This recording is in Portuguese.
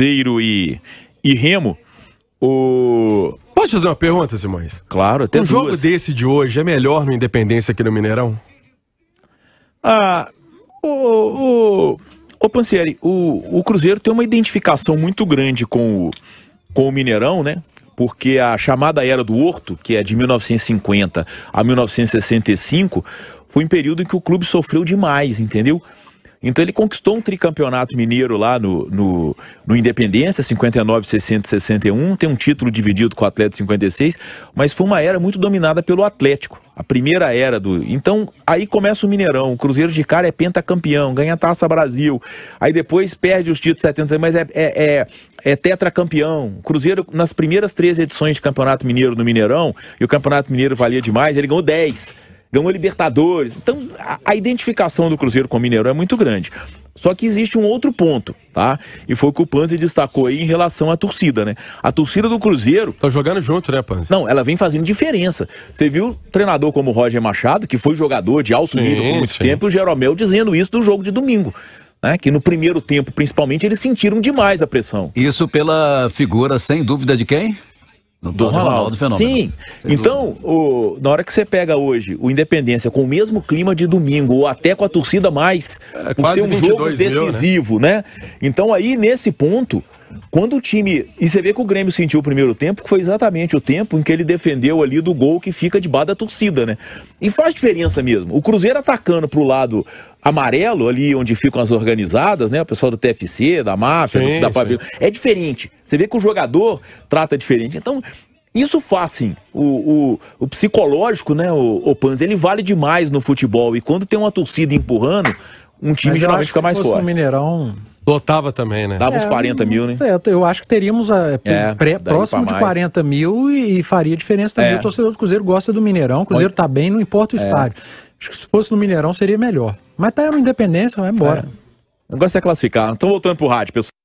Cruzeiro e, e Remo. O... Posso fazer uma pergunta, Simões? Claro, tem Um duas. jogo desse de hoje é melhor no Independência que no Mineirão? Ah, o, o, o Pancieri, o, o Cruzeiro tem uma identificação muito grande com o, com o Mineirão, né? Porque a chamada Era do Horto, que é de 1950 a 1965, foi um período em que o clube sofreu demais, entendeu? Então ele conquistou um tricampeonato mineiro lá no, no, no Independência, 59, 60 61, tem um título dividido com o Atlético 56, mas foi uma era muito dominada pelo Atlético. A primeira era do. Então, aí começa o Mineirão. O Cruzeiro de cara é pentacampeão, ganha Taça Brasil. Aí depois perde os títulos 70, mas é, é, é, é tetracampeão. O Cruzeiro, nas primeiras três edições de Campeonato Mineiro no Mineirão, e o Campeonato Mineiro valia demais, ele ganhou 10 ganhou Libertadores. Então, a, a identificação do Cruzeiro com o Mineirão é muito grande. Só que existe um outro ponto, tá? E foi o que o Panzi destacou aí em relação à torcida, né? A torcida do Cruzeiro. Tá jogando junto, né, Panzi? Não, ela vem fazendo diferença. Você viu treinador como Roger Machado, que foi jogador de alto sim, nível por muito sim. tempo, e o Jeromel dizendo isso do jogo de domingo. Né, que no primeiro tempo, principalmente, eles sentiram demais a pressão. Isso pela figura, sem dúvida, de quem? Do, do Ronaldo. Ronaldo Fenômeno. Sim. Então, o, na hora que você pega hoje o Independência com o mesmo clima de domingo, ou até com a torcida mais, é, por ser um jogo decisivo, mil, né? né? Então aí, nesse ponto, quando o time. E você vê que o Grêmio sentiu o primeiro tempo, que foi exatamente o tempo em que ele defendeu ali do gol que fica debaixo da torcida, né? E faz diferença mesmo. O Cruzeiro atacando pro lado amarelo, ali onde ficam as organizadas, né? O pessoal do TFC, da máfia, sim, do, da Pavilhão. É diferente. Você vê que o jogador trata diferente. Então, isso faz, sim. O, o, o, psicológico, né, o, o ele vale demais no futebol. E quando tem uma torcida empurrando, um time Mas geralmente fica mais forte. No Mineirão, Lotava também, né? Dava é, uns 40 mil, né? É, eu acho que teríamos a, é, é pré, próximo de 40 mil e, e faria diferença também. É. O torcedor do Cruzeiro gosta do Mineirão, o Cruzeiro Muito. tá bem, não importa o é. estádio. Acho que se fosse no Mineirão seria melhor. Mas tá no Independência, vai embora. É. Agora você é classificar. Então voltando pro rádio, pessoal.